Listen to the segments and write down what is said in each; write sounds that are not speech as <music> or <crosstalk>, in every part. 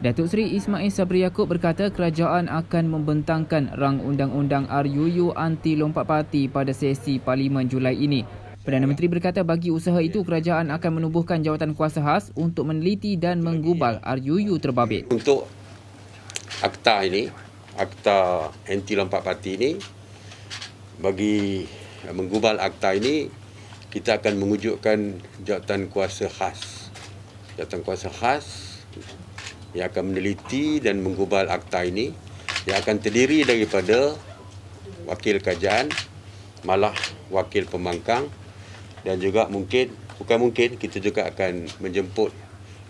Datuk Seri Ismail Sabri Yaakob berkata kerajaan akan membentangkan rang undang-undang RUU anti lompat parti pada sesi Parlimen Julai ini. Perdana Menteri berkata bagi usaha itu kerajaan akan menubuhkan jawatan kuasa khas untuk meneliti dan menggubal RUU terbabit. Untuk akta ini, akta anti lompat parti ini, bagi menggubal akta ini, kita akan mengujukkan jawatan kuasa khas. Jawatan kuasa khas yang akan meneliti dan menggubal akta ini yang akan terdiri daripada wakil kajian, malah wakil pembangkang dan juga mungkin, bukan mungkin, kita juga akan menjemput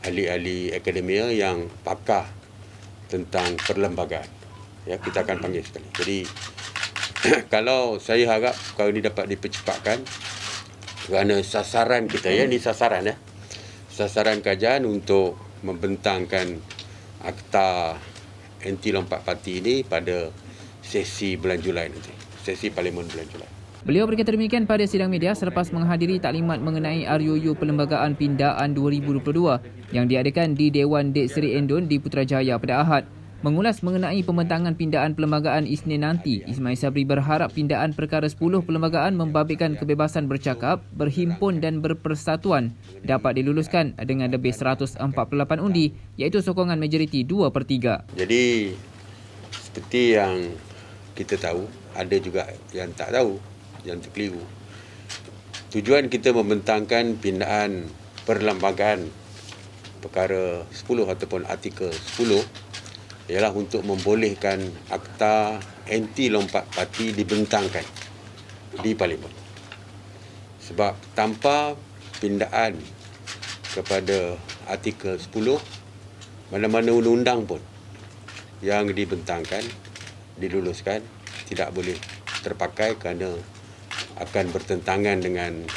ahli-ahli akademia yang pakar tentang perlembagaan. Ya, kita akan panggil sekali. Jadi <clears throat> kalau saya harap perkara ini dapat dipercepatkan kerana sasaran kita ya ini sasaran ya. Sasaran kajian untuk membentangkan akta anti lompat parti ini pada sesi bulan Julai nanti. Sesi Parlimen bulan Julai. Beliau berkata demikian pada sidang media selepas menghadiri taklimat mengenai RUU Perlembagaan Pindaan 2022 yang diadakan di Dewan Dek Seri Endon di Putrajaya pada Ahad. Mengulas mengenai pembentangan pindaan perlembagaan Isnin nanti, Ismail Sabri berharap pindaan perkara 10 perlembagaan membabitkan kebebasan bercakap, berhimpun dan berpersatuan dapat diluluskan dengan lebih 148 undi iaitu sokongan majoriti 2 per 3. Jadi, seperti yang kita tahu, ada juga yang tak tahu, yang terkeliru. Tujuan kita membentangkan pindaan perlembagaan perkara 10 ataupun artikel 10 ialah untuk membolehkan akta anti lompat parti dibentangkan di parlimen. Sebab tanpa pindaan kepada artikel 10 mana-mana undang-undang pun yang dibentangkan diluluskan tidak boleh terpakai kerana akan bertentangan dengan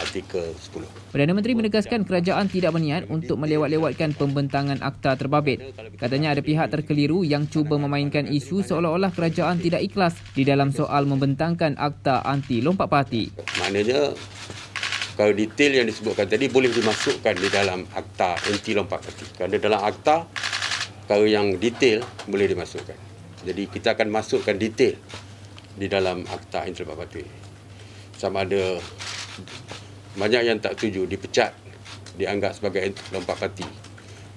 artikel 10. Perdana Menteri menegaskan kerajaan tidak berniat untuk melewat-lewatkan pembentangan akta terbabit. Katanya ada pihak terkeliru yang cuba memainkan isu seolah-olah kerajaan tidak ikhlas di dalam soal membentangkan akta anti lompat parti. Maknanya kalau detail yang disebutkan tadi boleh dimasukkan di dalam akta anti lompat parti. Kerana dalam akta kalau yang detail boleh dimasukkan. Jadi kita akan masukkan detail di dalam akta anti lompat parti. Sama ada banyak yang tak setuju dipecat dianggap sebagai lompat parti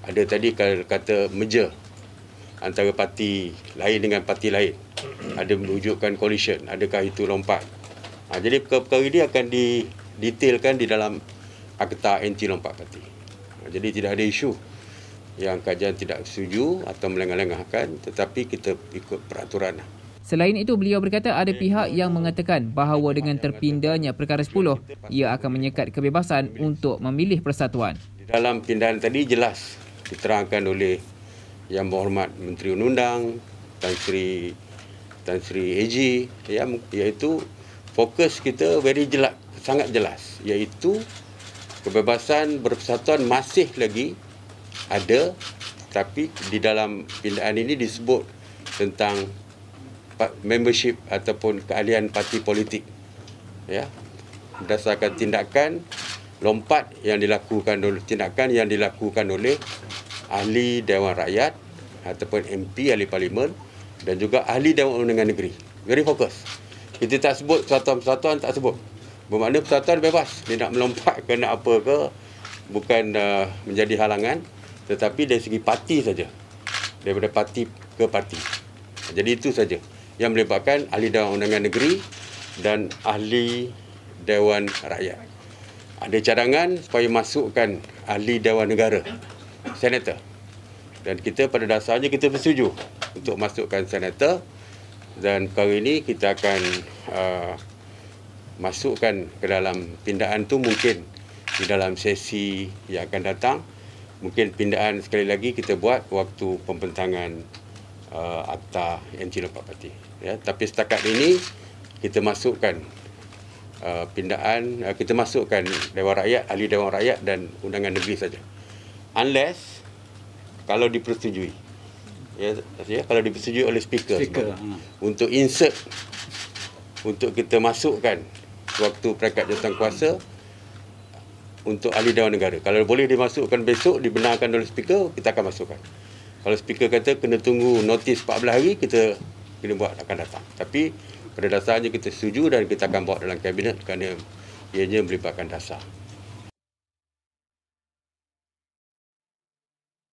ada tadi kata meja antara parti lain dengan parti lain ada menunjukkan coalition adakah itu lompat ha, jadi perkara-perkara ini akan didetailkan di dalam akta anti lompat parti ha, jadi tidak ada isu yang kajian tidak setuju atau melengah-lengahkan tetapi kita ikut peraturan lah. Selain itu, beliau berkata ada pihak yang mengatakan bahawa dengan terpindahnya perkara 10, ia akan menyekat kebebasan untuk memilih persatuan. Di dalam pindahan tadi jelas diterangkan oleh Yang Berhormat Menteri undang Tan Sri Tan Sri Eji iaitu fokus kita very jelas, sangat jelas, iaitu kebebasan berpersatuan masih lagi ada tapi di dalam pindaan ini disebut tentang membership ataupun keahlian parti politik ya berdasarkan tindakan lompat yang dilakukan oleh tindakan yang dilakukan oleh ahli dewan rakyat ataupun MP ahli parlimen dan juga ahli dewan undangan negeri very fokus kita tak sebut persatuan-persatuan tak sebut bermakna persatuan bebas dia nak melompat ke nak apa ke bukan uh, menjadi halangan tetapi dari segi parti saja daripada parti ke parti jadi itu saja yang melibatkan ahli Dewan Undangan Negeri dan ahli Dewan Rakyat. Ada cadangan supaya masukkan ahli Dewan Negara, senator. Dan kita pada dasarnya kita bersetuju untuk masukkan senator dan kali ini kita akan uh, masukkan ke dalam pindaan tu mungkin di dalam sesi yang akan datang. Mungkin pindaan sekali lagi kita buat waktu pembentangan uh, akta yang dilepak parti. Ya, tapi setakat ini kita masukkan uh, pindaan uh, kita masukkan dewan rakyat ahli dewan rakyat dan undangan negeri saja. Unless kalau dipersetujui. Ya, ya kalau dipersetujui oleh speaker. speaker. Sebab, ha. untuk insert untuk kita masukkan waktu peringkat jawatan kuasa untuk ahli dewan negara. Kalau boleh dimasukkan besok dibenarkan oleh speaker kita akan masukkan kalau speaker kata kena tunggu notis 14 hari kita kena buat akan datang tapi pada dasarnya kita setuju dan kita akan buat dalam kabinet kerana ianya melibatkan dasar